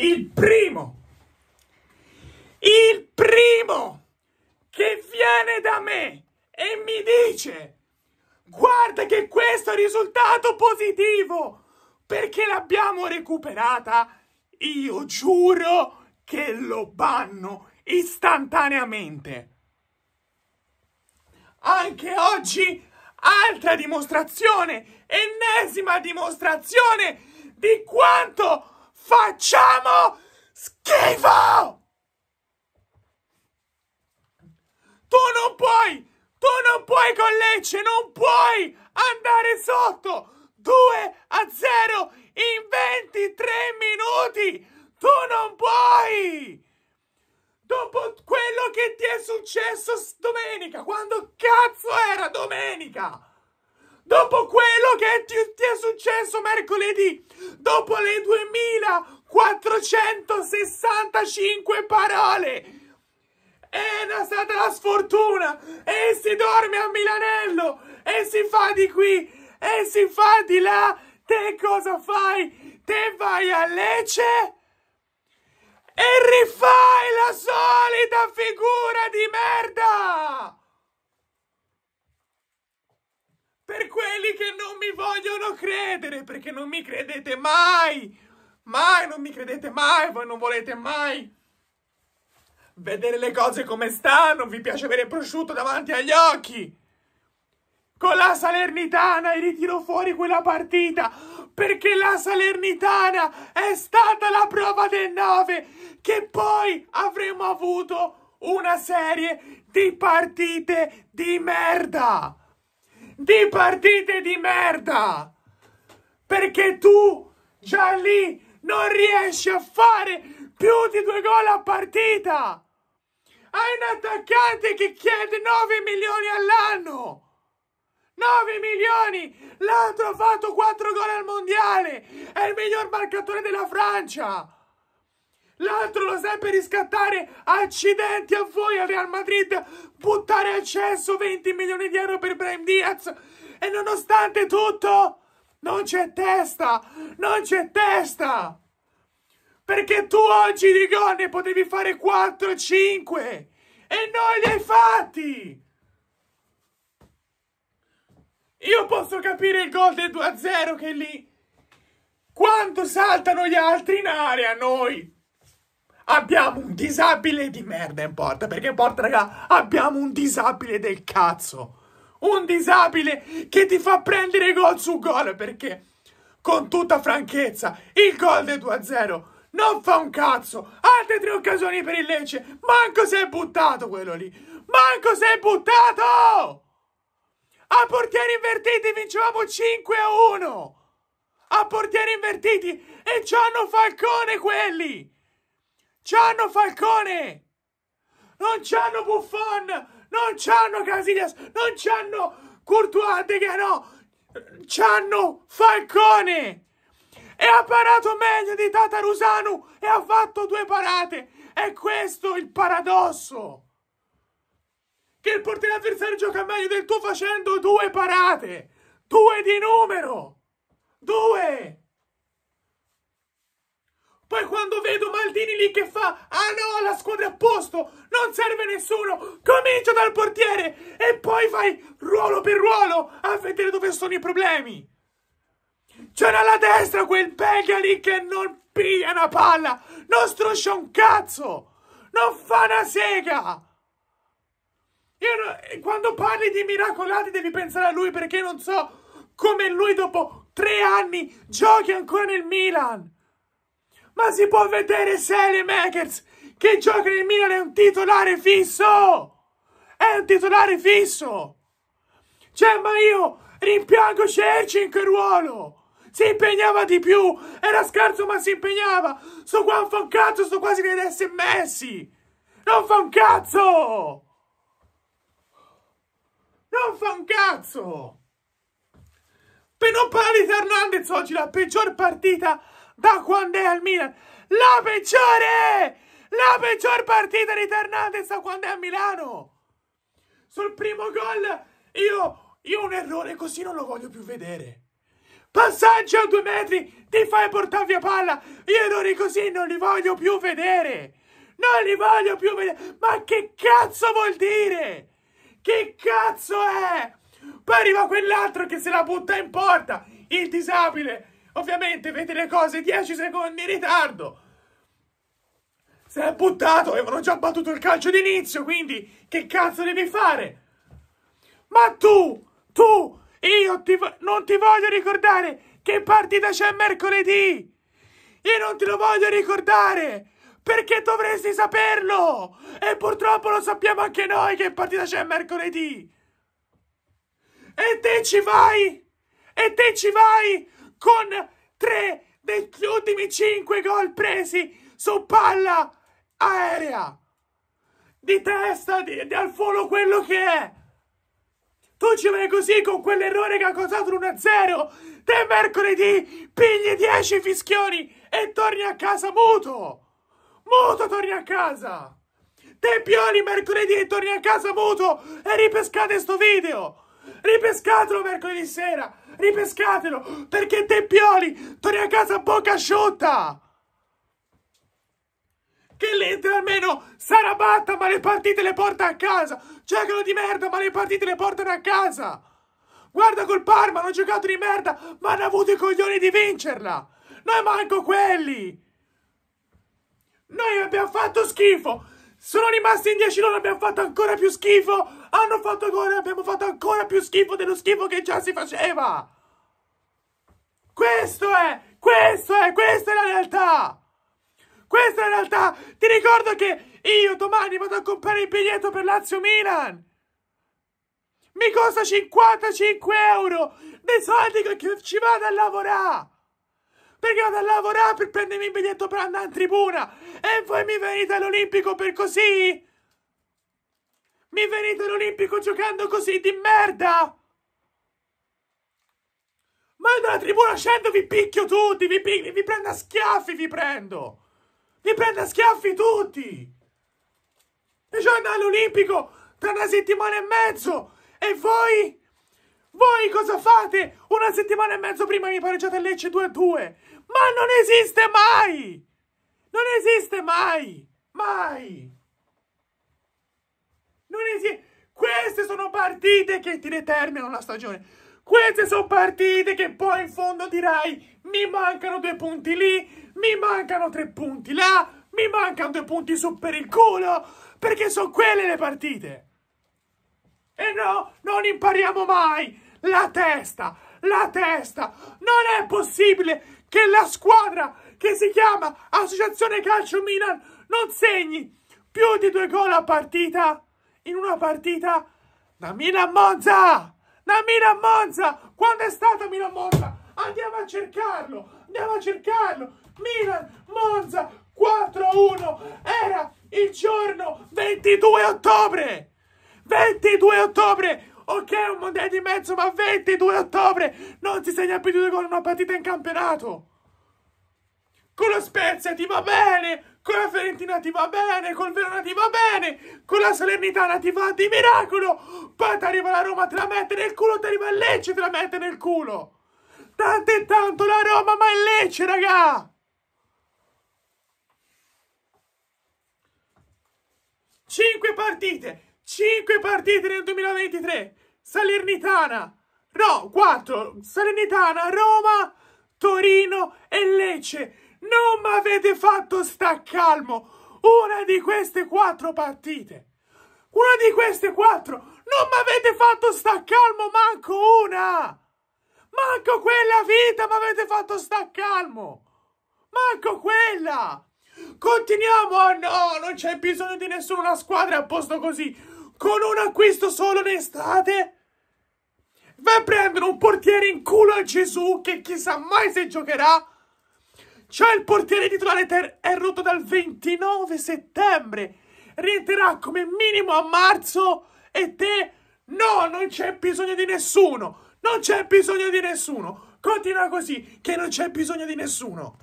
il primo, il primo che viene da me e mi dice guarda che questo è un risultato positivo perché l'abbiamo recuperata, io giuro che lo banno istantaneamente. Anche oggi altra dimostrazione, ennesima dimostrazione di quanto Facciamo schifo! Tu non puoi, tu non puoi con Lecce, non puoi andare sotto! 2 a 0 in 23 minuti! Tu non puoi! Dopo quello che ti è successo domenica, quando cazzo era domenica? dopo quello che ti, ti è successo mercoledì, dopo le 2465 parole. È stata la sfortuna e si dorme a Milanello e si fa di qui e si fa di là. Te cosa fai? Te vai a Lecce? e rifai la solita figura di merda! per quelli che non mi vogliono credere, perché non mi credete mai, mai, non mi credete mai, voi non volete mai vedere le cose come stanno, vi piace avere prosciutto davanti agli occhi. Con la Salernitana e ritiro fuori quella partita, perché la Salernitana è stata la prova del 9, che poi avremmo avuto una serie di partite di merda di partite di merda! Perché tu, già lì, non riesci a fare più di due gol a partita! Hai un attaccante che chiede 9 milioni all'anno! 9 milioni! L'altro ha fatto 4 gol al mondiale! È il miglior marcatore della Francia! l'altro lo sai per riscattare. Accidenti a voi, a Real Madrid, buttare al cesso 20 milioni di euro per Brahim Diaz. E nonostante tutto, non c'è testa, non c'è testa. Perché tu oggi di gol ne potevi fare 4-5 e non li hai fatti. Io posso capire il gol del 2-0 che lì... Quanto saltano gli altri in area, noi abbiamo un disabile di merda in porta. Perché in porta, raga, abbiamo un disabile del cazzo. Un disabile che ti fa prendere gol su gol. Perché, con tutta franchezza, il gol del 2-0 non fa un cazzo. Altre tre occasioni per il Lecce. Manco si è buttato quello lì. Manco si è buttato! A portieri invertiti vincevamo 5-1! A portieri invertiti! E ci hanno Falcone quelli! c'hanno Falcone, non c'hanno Buffon, non c'hanno Casillas, non c'hanno Courtois, De Gano, c'hanno Falcone! E ha parato meglio di Tatarusanu e ha fatto due parate! È questo il paradosso! Che il portiere avversario gioca meglio del tuo facendo due parate! Due di numero! Due! Poi quando vedo Maldini lì che fa Ah no, la squadra è a posto, non serve nessuno, comincia dal portiere e poi vai ruolo per ruolo a vedere dove sono i problemi. C'era alla destra quel Pega lì che non piglia una palla, non struscia un cazzo, non fa una sega. Io, quando parli di miracolati devi pensare a lui perché non so come lui dopo tre anni giochi ancora nel Milan ma si può vedere Sally Makers che gioca nel Milan è un titolare fisso! È un titolare fisso! Cioè, ma io rimpiango Cerci in quel ruolo! Si impegnava di più! Era scarso ma si impegnava! Sto qua fa un cazzo, sto quasi che vedesse Messi! Non fa un cazzo! Non fa un cazzo! Per non parlare di Hernandez oggi la peggior partita da quando è al Milan. La peggiore! La peggior partita di Hernandez da quando è a Milano. Sul primo gol io, io un errore così non lo voglio più vedere. Passaggio a due metri, ti fai portare via palla. Io errori così non li voglio più vedere. Non li voglio più vedere. Ma che cazzo vuol dire? Che cazzo è? Poi arriva quell'altro che se la butta in porta. Il disabile Ovviamente vedi le cose 10 secondi in ritardo. Se è buttato, avevano già battuto il calcio d'inizio, quindi che cazzo devi fare? Ma tu, tu, io ti non ti voglio ricordare che partita c'è mercoledì. Io non te lo voglio ricordare perché dovresti saperlo. E purtroppo lo sappiamo anche noi che partita c'è mercoledì. E te ci vai? E te ci vai con tre degli ultimi cinque gol presi su palla aerea. Di testa, di, di al volo quello che è. Tu ci vai così con quell'errore che ha causato l'1-0. Te mercoledì pigli 10 fischioni e torni a casa muto. Muto torni a casa. Te pioni mercoledì e torni a casa muto e ripescate sto video. Ripescatelo mercoledì sera ripescatelo, perché Tempioli torni a casa bocca asciutta! Che l'Inter almeno sarà batta, ma le partite le porta a casa! Giocano di merda, ma le partite le portano a casa! Guarda col Parma, hanno giocato di merda, ma hanno avuto i coglioni di vincerla! Noi manco quelli! Noi abbiamo fatto schifo! Sono rimasti in 10 loro, abbiamo fatto ancora più schifo. Hanno fatto ancora, abbiamo fatto ancora più schifo dello schifo che già si faceva. Questo è, questo è, questa è la realtà. Questa è la realtà. Ti ricordo che io domani vado a comprare il biglietto per Lazio Milan. Mi costa 55 euro dei soldi che ci vado a lavorare perché vado a lavorare per prendermi il biglietto per andare in tribuna e voi mi venite all'Olimpico per così? Mi venite all'Olimpico giocando così di merda? Ma io dalla tribuna scendo vi picchio tutti, vi, pic- vi prendo a schiaffi, vi prendo! Vi prendo a schiaffi tutti! E cioè andare all'Olimpico tra una settimana e mezzo! E voi? Voi cosa fate? Una settimana e mezzo prima mi pareggiate a Lecce 2 a 2! Ma non esiste mai! Non esiste mai! Mai! Non esiste... Queste sono partite che ti determinano la stagione. Queste sono partite che poi in fondo dirai mi mancano due punti lì, mi mancano tre punti là, mi mancano due punti su per il culo, perché sono quelle le partite. E no, non impariamo mai la testa, la testa. Non è possibile che la squadra che si chiama Associazione Calcio Milan non segni più di due gol a partita in una partita da Milan Monza! Da Milan Monza! Quando è stata Milan Monza? Andiamo a cercarlo! Andiamo a cercarlo! Milan Monza 4-1 era il giorno 22 ottobre! 22 ottobre Ok, un mondiale di mezzo, ma 22 ottobre non si segna più due gol in una partita in campionato. Con lo Spezia ti va bene, con la Fiorentina ti va bene, con il Verona ti va bene, con la Salernitana ti va di miracolo. Poi ti arriva la Roma, te la mette nel culo, ti arriva il Lecce, te la mette nel culo. Tanto e tanto la Roma, ma il Lecce, raga! Cinque partite, 5 partite nel 2023. Salernitana, no, 4. Salernitana, Roma, Torino e Lecce. Non mi avete fatto sta calmo una di queste quattro partite. Una di queste quattro. Non mi avete fatto sta calmo manco una. Manco quella vita mi avete fatto sta calmo. Manco quella. Continuiamo. Oh no, non c'è bisogno di nessuno, la squadra è a posto così con un acquisto solo in estate, va a prendere un portiere in culo a Gesù che chissà mai se giocherà. C'è il portiere titolare è rotto dal 29 settembre, rientrerà come minimo a marzo e te no, non c'è bisogno di nessuno, non c'è bisogno di nessuno. Continua così, che non c'è bisogno di nessuno.